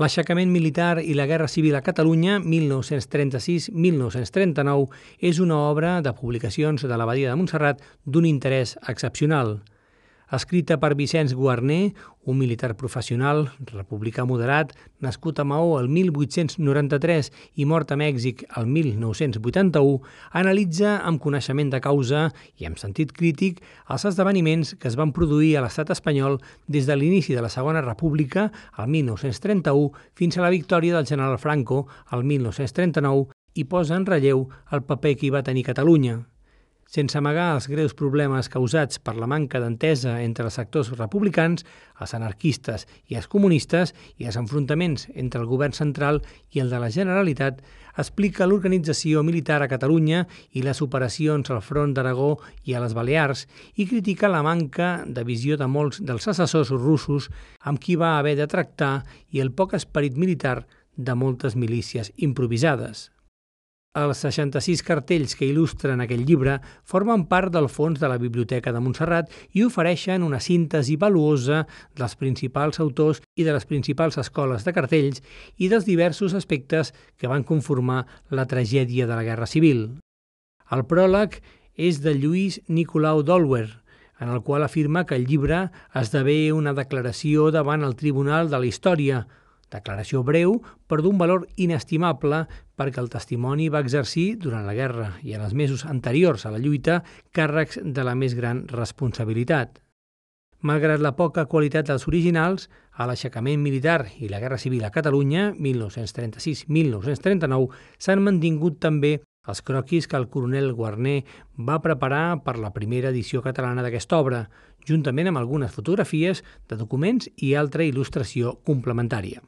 L'aixecament militar i la Guerra Civil a Catalunya, 1936-1939, és una obra de publicacions de l'Abadia de Montserrat d'un interès excepcional escrita per Vicenç Guarner, un militar professional, republicà moderat, nascut a Maó el 1893 i mort a Mèxic el 1981, analitza amb coneixement de causa i amb sentit crític els esdeveniments que es van produir a l'estat espanyol des de l'inici de la Segona República el 1931 fins a la victòria del general Franco el 1939 i posa en relleu el paper que hi va tenir Catalunya. Sense amagar els greus problemes causats per la manca d'entesa entre els sectors republicans, els anarquistes i els comunistes i els enfrontaments entre el govern central i el de la Generalitat, explica l'organització militar a Catalunya i les operacions al front d'Aragó i a les Balears i critica la manca de visió de molts dels assessors russos amb qui va haver de tractar i el poc esperit militar de moltes milícies improvisades. Els 66 cartells que il·lustren aquest llibre formen part del fons de la Biblioteca de Montserrat i ofereixen una síntesi valuosa dels principals autors i de les principals escoles de cartells i dels diversos aspectes que van conformar la tragèdia de la Guerra Civil. El pròleg és de Lluís Nicolau Dolwer, en el qual afirma que el llibre esdevé una declaració davant el Tribunal de la Història, Declaració breu, però d'un valor inestimable perquè el testimoni va exercir durant la guerra i en els mesos anteriors a la lluita càrrecs de la més gran responsabilitat. Malgrat la poca qualitat dels originals, a l'aixecament militar i la Guerra Civil a Catalunya, 1936-1939, s'han mantingut també els croquis que el coronel Guarner va preparar per la primera edició catalana d'aquesta obra, juntament amb algunes fotografies de documents i altra il·lustració complementària.